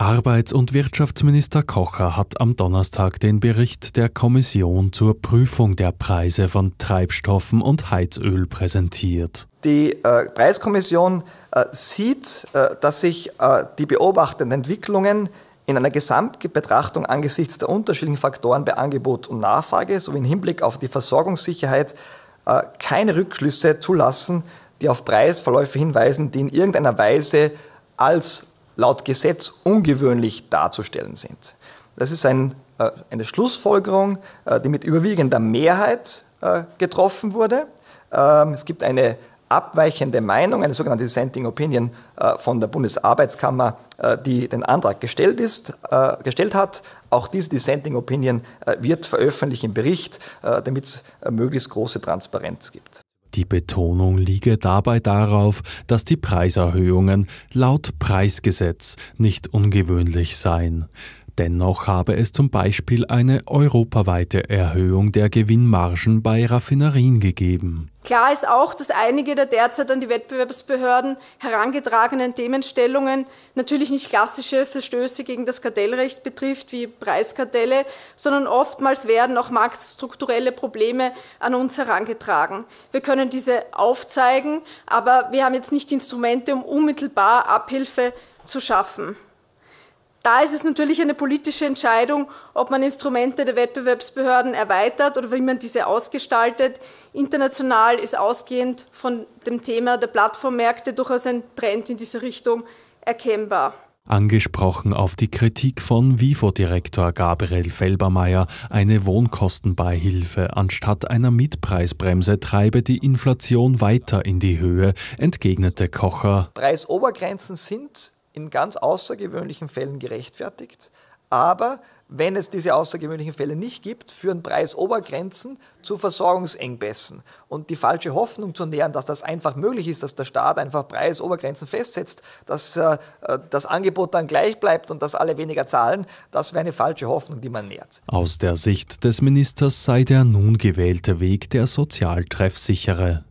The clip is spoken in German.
Arbeits- und Wirtschaftsminister Kocher hat am Donnerstag den Bericht der Kommission zur Prüfung der Preise von Treibstoffen und Heizöl präsentiert. Die äh, Preiskommission äh, sieht, äh, dass sich äh, die beobachtenden Entwicklungen in einer Gesamtbetrachtung angesichts der unterschiedlichen Faktoren bei Angebot und Nachfrage sowie im Hinblick auf die Versorgungssicherheit äh, keine Rückschlüsse zulassen, die auf Preisverläufe hinweisen, die in irgendeiner Weise als laut Gesetz ungewöhnlich darzustellen sind. Das ist ein, äh, eine Schlussfolgerung, äh, die mit überwiegender Mehrheit äh, getroffen wurde. Ähm, es gibt eine abweichende Meinung, eine sogenannte Dissenting Opinion äh, von der Bundesarbeitskammer, äh, die den Antrag gestellt, ist, äh, gestellt hat. Auch diese Dissenting Opinion wird veröffentlicht im Bericht, damit es möglichst große Transparenz gibt. Die Betonung liege dabei darauf, dass die Preiserhöhungen laut Preisgesetz nicht ungewöhnlich seien. Dennoch habe es zum Beispiel eine europaweite Erhöhung der Gewinnmargen bei Raffinerien gegeben. Klar ist auch, dass einige der derzeit an die Wettbewerbsbehörden herangetragenen Themenstellungen natürlich nicht klassische Verstöße gegen das Kartellrecht betrifft, wie Preiskartelle, sondern oftmals werden auch marktstrukturelle Probleme an uns herangetragen. Wir können diese aufzeigen, aber wir haben jetzt nicht Instrumente, um unmittelbar Abhilfe zu schaffen. Da ist es natürlich eine politische Entscheidung, ob man Instrumente der Wettbewerbsbehörden erweitert oder wie man diese ausgestaltet. International ist ausgehend von dem Thema der Plattformmärkte durchaus ein Trend in diese Richtung erkennbar. Angesprochen auf die Kritik von Vivo-Direktor Gabriel Felbermeier, eine Wohnkostenbeihilfe anstatt einer Mietpreisbremse treibe die Inflation weiter in die Höhe, entgegnete Kocher. Preisobergrenzen sind in ganz außergewöhnlichen Fällen gerechtfertigt, aber wenn es diese außergewöhnlichen Fälle nicht gibt, führen Preisobergrenzen zu Versorgungsengpässen. Und die falsche Hoffnung zu nähern, dass das einfach möglich ist, dass der Staat einfach Preisobergrenzen festsetzt, dass äh, das Angebot dann gleich bleibt und dass alle weniger zahlen, das wäre eine falsche Hoffnung, die man nährt. Aus der Sicht des Ministers sei der nun gewählte Weg der sozial treffsichere.